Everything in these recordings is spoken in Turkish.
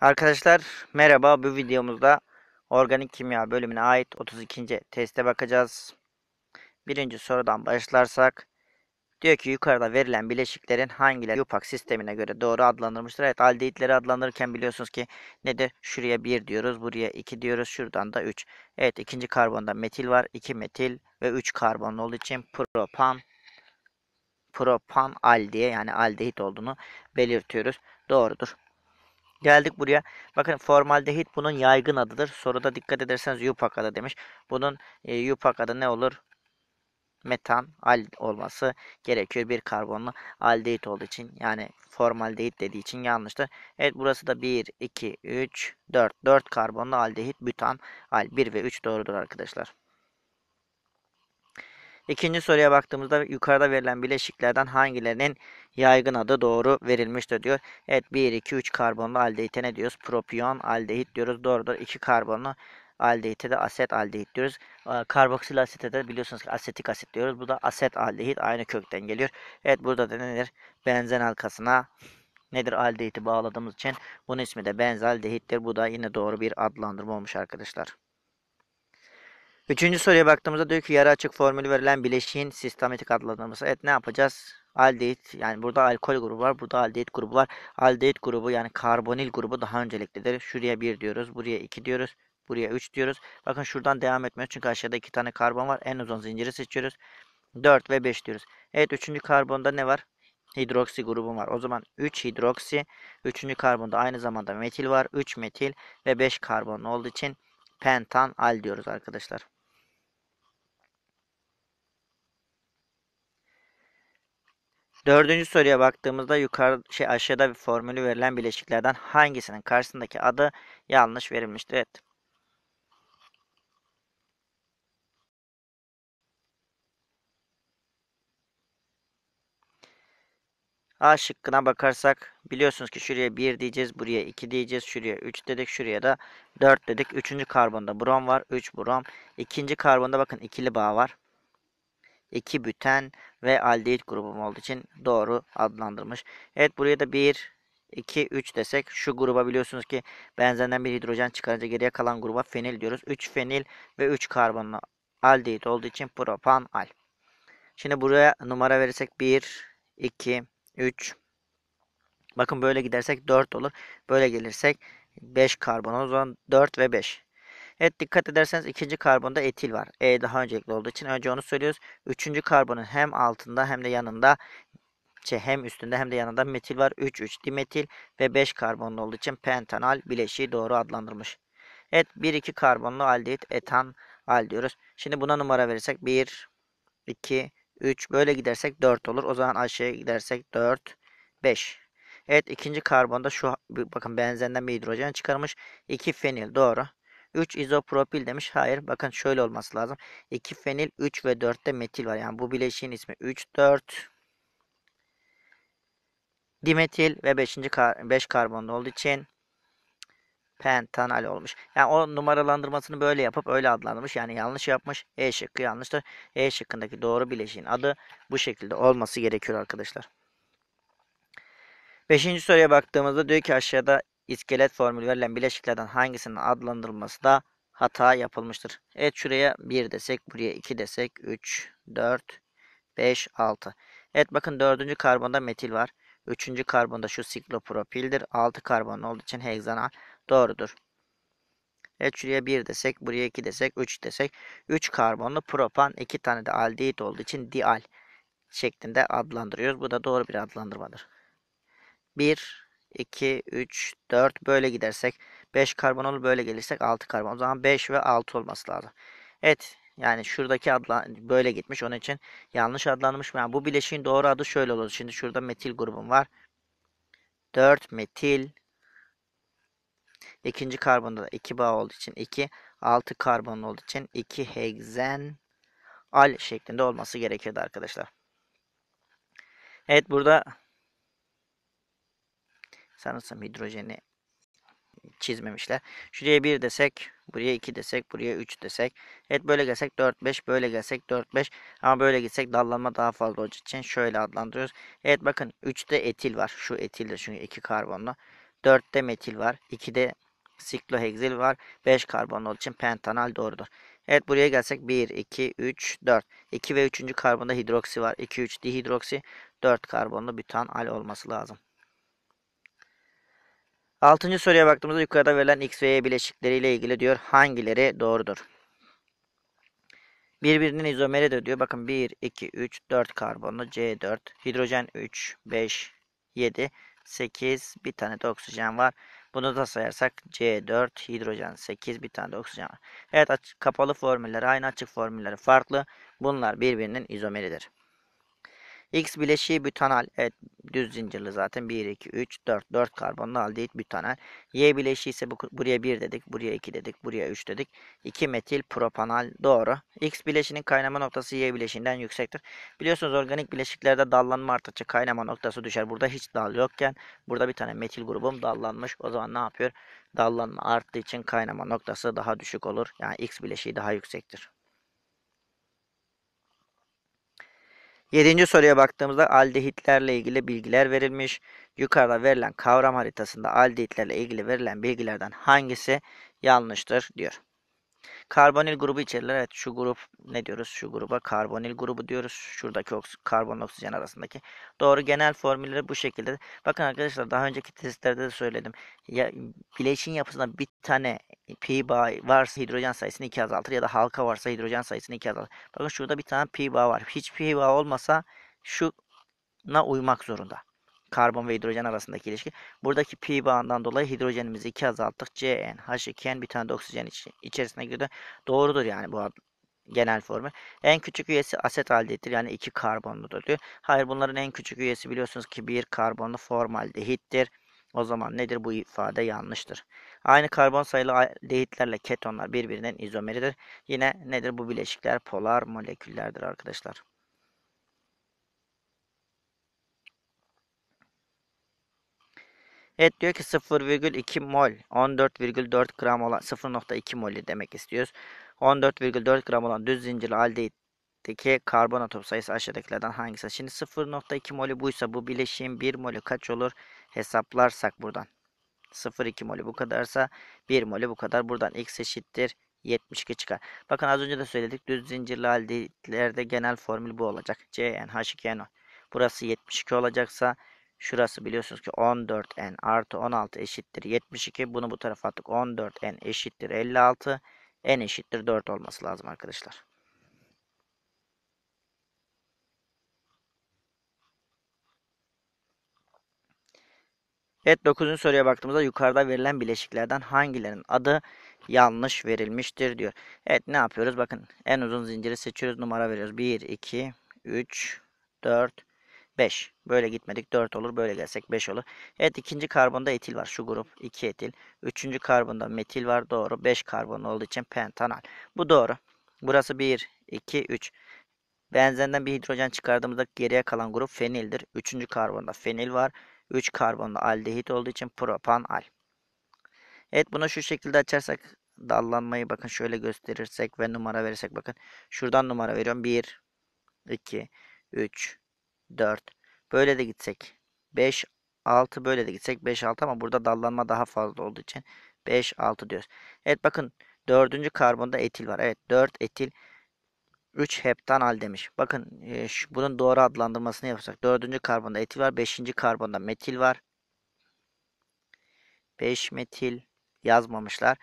Arkadaşlar merhaba bu videomuzda organik kimya bölümüne ait 32. teste bakacağız. Birinci sorudan başlarsak diyor ki yukarıda verilen bileşiklerin hangileri Yupak sistemine göre doğru adlandırmıştır. Evet aldehitleri adlandırırken biliyorsunuz ki ne de şuraya 1 diyoruz buraya 2 diyoruz şuradan da 3. Evet ikinci karbonda metil var 2 metil ve 3 karbon olduğu için propan propan aldiye yani aldehit olduğunu belirtiyoruz. Doğrudur. Geldik buraya. Bakın formaldehit bunun yaygın adıdır. Soruda dikkat ederseniz yupak adı demiş. Bunun e, yupak adı ne olur? Metan al olması gerekiyor. Bir karbonlu aldehit olduğu için yani formaldehit dediği için yanlıştır. Evet burası da 1, 2, 3, 4. 4 karbonlu aldehit, butan al 1 ve 3 doğrudur arkadaşlar. İkinci soruya baktığımızda yukarıda verilen bileşiklerden hangilerinin yaygın adı doğru verilmiştir diyor. Evet 1, 2, 3 karbonlu aldehite ne diyoruz? Propiyon aldehit diyoruz. Doğrudur. 2 karbonlu aldehite de aset aldehit diyoruz. Karboksil asete de biliyorsunuz ki asetik asit diyoruz. Bu da aset aldehit aynı kökten geliyor. Evet burada da nedir? Benzen halkasına nedir aldehiti bağladığımız için bunun ismi de benzaldehittir. Bu da yine doğru bir adlandırma olmuş arkadaşlar. Üçüncü soruya baktığımızda diyor ki yarı açık formülü verilen bileşiğin sistematik adlandırması. Evet ne yapacağız? Aldehit yani burada alkol grubu var. Burada aldehit grubu var. Aldehit grubu yani karbonil grubu daha önceliklidir. Şuraya 1 diyoruz. Buraya 2 diyoruz. Buraya 3 diyoruz. Bakın şuradan devam etmiyoruz. Çünkü aşağıda 2 tane karbon var. En uzun zinciri seçiyoruz. 4 ve 5 diyoruz. Evet 3. karbonda ne var? Hidroksi grubu var. O zaman 3 hidroksi. 3. karbonda aynı zamanda metil var. 3 metil ve 5 karbon olduğu için pentanal diyoruz arkadaşlar. Dördüncü soruya baktığımızda yukarı şey aşağıda bir formülü verilen bileşiklerden hangisinin karşısındaki adı yanlış verilmiştir? Evet. A şıkkına bakarsak biliyorsunuz ki şuraya 1 diyeceğiz, buraya 2 diyeceğiz, şuraya 3 dedik, şuraya da 4 dedik. Üçüncü karbonda brom var, 3 brom. İkinci karbonda bakın ikili bağ var. 2 büten ve aldehit grubum olduğu için doğru adlandırmış. Evet buraya da 1, 2, 3 desek şu gruba biliyorsunuz ki benzenden bir hidrojen çıkarınca geriye kalan gruba fenil diyoruz. 3 fenil ve 3 karbonlu aldehit olduğu için propan al. Şimdi buraya numara verirsek 1, 2, 3. Bakın böyle gidersek 4 olur. Böyle gelirsek 5 karbon. O zaman 4 ve 5. Evet dikkat ederseniz ikinci karbonda etil var. E daha öncelikli olduğu için önce onu söylüyoruz. Üçüncü karbonun hem altında hem de yanında şey hem üstünde hem de yanında metil var. 3 3 dimetil ve 5 karbonlu olduğu için pentanal bileşiği doğru adlandırmış. Evet 1 2 karbonlu aldehit etan al diyoruz. Şimdi buna numara verirsek 1 2 3 böyle gidersek 4 olur. O zaman aşağıya gidersek 4 5. Evet ikinci karbonda şu bakın benzenden bir hidrojen çıkarmış. 2 fenil doğru. 3 izopropil demiş. Hayır. Bakın şöyle olması lazım. 2 fenil 3 ve 4'te metil var. Yani bu bileşiğin ismi 3 4 dimetil ve 5. Kar 5 karbonlu olduğu için pentanal olmuş. Yani o numaralandırmasını böyle yapıp öyle adlandırmış. Yani yanlış yapmış. E şıkkı yanlıştır. E şıkkındaki doğru bileşiğin adı bu şekilde olması gerekiyor arkadaşlar. Beşinci soruya baktığımızda diyor ki aşağıda iskelet formülü verilen bileşiklerden hangisinin adlandırılması da hata yapılmıştır. Evet şuraya 1 desek, buraya 2 desek, 3, 4, 5, 6. Evet bakın 4. karbonda metil var. 3. karbonda şu siklopropildir. 6 karbon olduğu için hegzanal doğrudur. Evet şuraya 1 desek, buraya 2 desek, 3 desek. 3 karbonlu propan, 2 tane de aldehit olduğu için dial şeklinde adlandırıyoruz. Bu da doğru bir adlandırmadır. 1 2, 3, 4 böyle gidersek 5 karbonolu böyle gelirsek 6 karbon. O zaman 5 ve 6 olması lazım. Evet yani şuradaki adla böyle gitmiş. Onun için yanlış adlanmış. Yani bu bileşiğin doğru adı şöyle olur. Şimdi şurada metil grubum var. 4 metil ikinci karbonda da 2 bağ olduğu için 2 6 karbon olduğu için 2 hegzen al şeklinde olması gerekirdi arkadaşlar. Evet burada sanırsam hidrojeni çizmemişler. Şuraya 1 desek, buraya 2 desek, buraya 3 desek. Evet böyle gelsek 4-5, böyle gelsek 4-5 ama böyle gitsek dallanma daha fazla olacağı için şöyle adlandırıyoruz. Evet bakın 3'te etil var. Şu etil de çünkü 2 karbonlu. 4'te metil var. 2'de sikloheksil var. 5 karbonlu olduğu için pentanal doğrudur. Evet buraya gelsek 1, 2, 3, 4. 2 ve 3. karbonda hidroksi var. 2, 3 dihidroksi. 4 karbonlu butanal olması lazım. Altıncı soruya baktığımızda yukarıda verilen x ve y bileşikleriyle ilgili diyor hangileri doğrudur? Birbirinin izomeri de diyor. Bakın 1, 2, 3, 4 karbonlu C4. Hidrojen 3, 5, 7, 8. Bir tane de oksijen var. Bunu da sayarsak C4, hidrojen 8, bir tane de oksijen var. Evet kapalı formüller aynı açık formülleri farklı. Bunlar birbirinin izomeridir. X bileşiği butanal. Evet düz zincirli zaten. 1, 2, 3, 4. 4 karbonlu aldehit butanal. Y bileşiği ise bu, buraya 1 dedik. Buraya 2 dedik. Buraya 3 dedik. 2 metil propanal. Doğru. X bileşinin kaynama noktası Y bileşiğinden yüksektir. Biliyorsunuz organik bileşiklerde dallanma arttıkça kaynama noktası düşer. Burada hiç dal yokken burada bir tane metil grubum dallanmış. O zaman ne yapıyor? Dallanma arttığı için kaynama noktası daha düşük olur. Yani X bileşiği daha yüksektir. Yedinci soruya baktığımızda aldehitlerle ilgili bilgiler verilmiş. Yukarıda verilen kavram haritasında aldehitlerle ilgili verilen bilgilerden hangisi yanlıştır diyor. Karbonil grubu içerirler. Evet şu grup ne diyoruz? Şu gruba karbonil grubu diyoruz. Şuradaki oks karbon oksijen arasındaki. Doğru genel formülleri bu şekilde. Bakın arkadaşlar daha önceki testlerde de söyledim. Ya, bileşin yapısında bir tane pi bağ varsa hidrojen sayısını 2 azaltır ya da halka varsa hidrojen sayısını 2 azaltır. Bakın şurada bir tane pi bağ var. Hiç pi bağ olmasa şuna uymak zorunda karbon ve hidrojen arasındaki ilişki. Buradaki pi bağından dolayı hidrojenimizi 2 azalttık. CN, H2N bir tane de oksijen iç, içerisine girdi. Doğrudur yani bu genel formu. En küçük üyesi aset aldehittir yani 2 karbonludur diyor. Hayır bunların en küçük üyesi biliyorsunuz ki 1 karbonlu formaldehittir. O zaman nedir bu ifade yanlıştır. Aynı karbon sayılı aldehitlerle ketonlar birbirinden izomeridir. Yine nedir bu bileşikler polar moleküllerdir arkadaşlar. Evet diyor ki 0,2 mol 14,4 gram olan 0,2 mol demek istiyoruz. 14,4 gram olan düz zincirli aldehitteki karbon atom sayısı aşağıdakilerden hangisi? Şimdi 0,2 molü buysa bu bileşiğin 1 molü kaç olur hesaplarsak buradan. 0,2 molü bu kadarsa 1 molü bu kadar. Buradan x eşittir 72 çıkar. Bakın az önce de söyledik. Düz zincirli aldeitlerde genel formül bu olacak. CnH2NO. Burası 72 olacaksa Şurası biliyorsunuz ki 14n artı 16 eşittir 72. Bunu bu tarafa attık. 14n eşittir 56. n eşittir 4 olması lazım arkadaşlar. Evet 9. soruya baktığımızda yukarıda verilen bileşiklerden hangilerinin adı yanlış verilmiştir diyor. Evet ne yapıyoruz? Bakın en uzun zinciri seçiyoruz. Numara veriyoruz. 1, 2, 3, 4, 5. Böyle gitmedik 4 olur. Böyle gelsek 5 olur. Evet ikinci karbonda etil var. Şu grup 2 etil. Üçüncü karbonda metil var. Doğru. 5 karbon olduğu için pentanal. Bu doğru. Burası 1, 2, 3. Benzenden bir hidrojen çıkardığımızda geriye kalan grup fenildir. Üçüncü karbonda fenil var. 3 karbonda aldehit olduğu için propanal. Evet bunu şu şekilde açarsak dallanmayı bakın şöyle gösterirsek ve numara verirsek bakın. Şuradan numara veriyorum. 1, 2, 3, 4. Böyle de gitsek 5, 6 böyle de gitsek 5, 6 ama burada dallanma daha fazla olduğu için 5, 6 diyoruz. Evet bakın dördüncü karbonda etil var. Evet 4 etil 3 al demiş. Bakın e, şu, bunun doğru adlandırmasını yapsak. 4. karbonda etil var. 5. karbonda metil var. 5 metil yazmamışlar.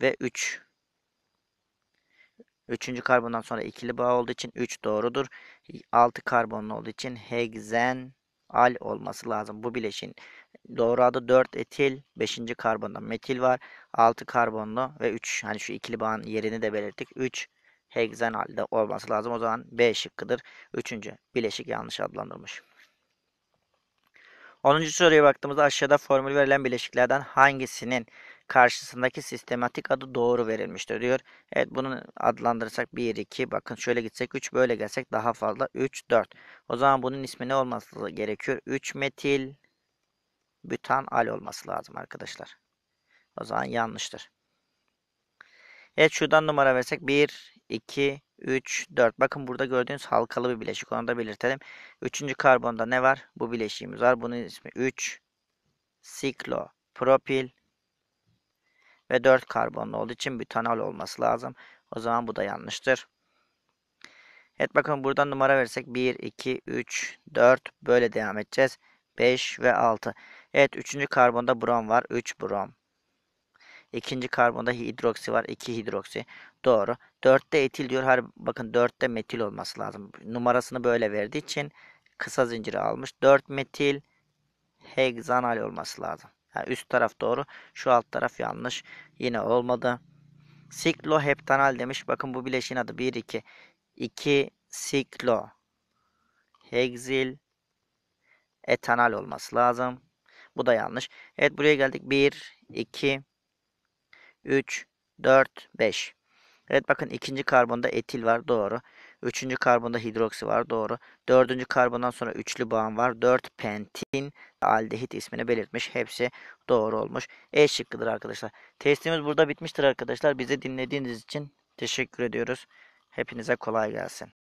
Ve 3 Üçüncü karbondan sonra ikili bağ olduğu için 3 doğrudur. 6 karbonlu olduğu için hegzen al olması lazım. Bu bileşin doğru adı 4 etil, 5. karbonda metil var. 6 karbonlu ve 3 hani şu ikili bağın yerini de belirttik. 3 hegzen halde olması lazım. O zaman B şıkkıdır. 3. bileşik yanlış adlandırılmış. 10. soruya baktığımızda aşağıda formül verilen bileşiklerden hangisinin karşısındaki sistematik adı doğru verilmiştir diyor. Evet bunu adlandırırsak 1, 2 bakın şöyle gitsek 3 böyle gelsek daha fazla 3, 4. O zaman bunun ismi ne olması gerekiyor? 3 metil bütan al olması lazım arkadaşlar. O zaman yanlıştır. Evet şuradan numara versek 1, 2, 3, 4. Bakın burada gördüğünüz halkalı bir bileşik. Onu da belirtelim. Üçüncü karbonda ne var? Bu bileşiğimiz var. Bunun ismi 3 siklopropil ve 4 karbonlu olduğu için butanol olması lazım. O zaman bu da yanlıştır. Evet bakın buradan numara versek 1, 2, 3, 4 böyle devam edeceğiz. 5 ve 6. Evet 3. karbonda brom var. 3 brom. İkinci karbonda hidroksi var. 2 hidroksi. Doğru. 4'te etil diyor. Her, bakın 4'te metil olması lazım. Numarasını böyle verdiği için kısa zinciri almış. 4 metil hegzanal olması lazım. Yani üst taraf doğru. Şu alt taraf yanlış. Yine olmadı. Sikloheptanal demiş. Bakın bu bileşiğin adı 1 2 2 siklo heksil etanal olması lazım. Bu da yanlış. Evet buraya geldik. 1 2 3 4 5. Evet bakın ikinci karbonda etil var. Doğru. Üçüncü karbonda hidroksi var doğru. Dördüncü karbondan sonra üçlü bağım var. Dört pentin aldehit ismini belirtmiş. Hepsi doğru olmuş. E şıkkıdır arkadaşlar. Testimiz burada bitmiştir arkadaşlar. Bizi dinlediğiniz için teşekkür ediyoruz. Hepinize kolay gelsin.